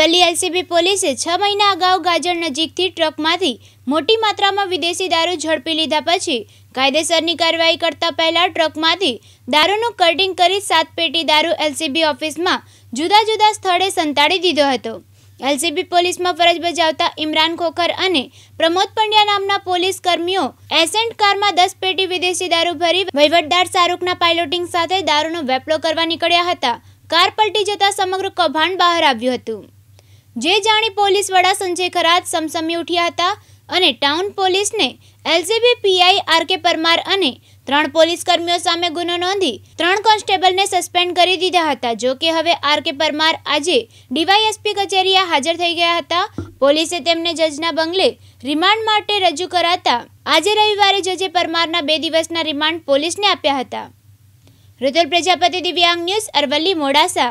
Aravalli LCB પોલીસે છ મહિના અગાઉ ગાજર નજીકથી ટ્રકમાંથી મોટી માત્રામાં વિદેશી દારૂ ઝડપી લીધા પછી કાયદેસરની કાર્યવાહી કરતા પહેલા ટ્રકમાંથી દારૂનું કટિંગ કરી સાત પેટી દારૂ એલસીબી ઓફિસમાં જુદા જુદા સ્થળે સંતાડી દીધો હતો એલસીબી પોલીસમાં ફરજ બજાવતા ઇમરાન ખોખર અને પ્રમોદ પંડ્યા નામના પોલીસ કર્મીઓ એસેન્ટ કારમાં દસ પેટી વિદેશી દારૂ ભરી વહીવટદાર શાહરૂખના પાયલોટિંગ સાથે દારૂનો વેપલો કરવા નીકળ્યા હતા કાર પલટી જતા સમગ્ર કૌભાંડ બહાર આવ્યું હતું જે જાણી પોલીસ વડા સંજય ખરાત સમસમી ઉઠ્યા હતા અને ટાઉન પોલીસને એલજીબી પીઆઈ આર કે પરમાર અને ત્રણ પોલીસ કર્મીઓ સામે ગુનો નોંધી ત્રણ કોન્સ્ટેબલને સસ્પેન્ડ કરી દીધા હતા જો કે હવે આર કે પરમાર આજે ડીવાયએસપી કચેરીએ હાજર થઈ ગયા હતા પોલીસે તેમને જજના બંગલે રિમાન્ડ માટે રજૂ કરાતા આજે રવિવારે જજે પરમારના બે દિવસના રિમાન્ડ પોલીસને આપ્યા હતા ઋતુલ પ્રજાપતિ દિવ્યાંગ ન્યૂઝ અરવલ્લી મોડાસા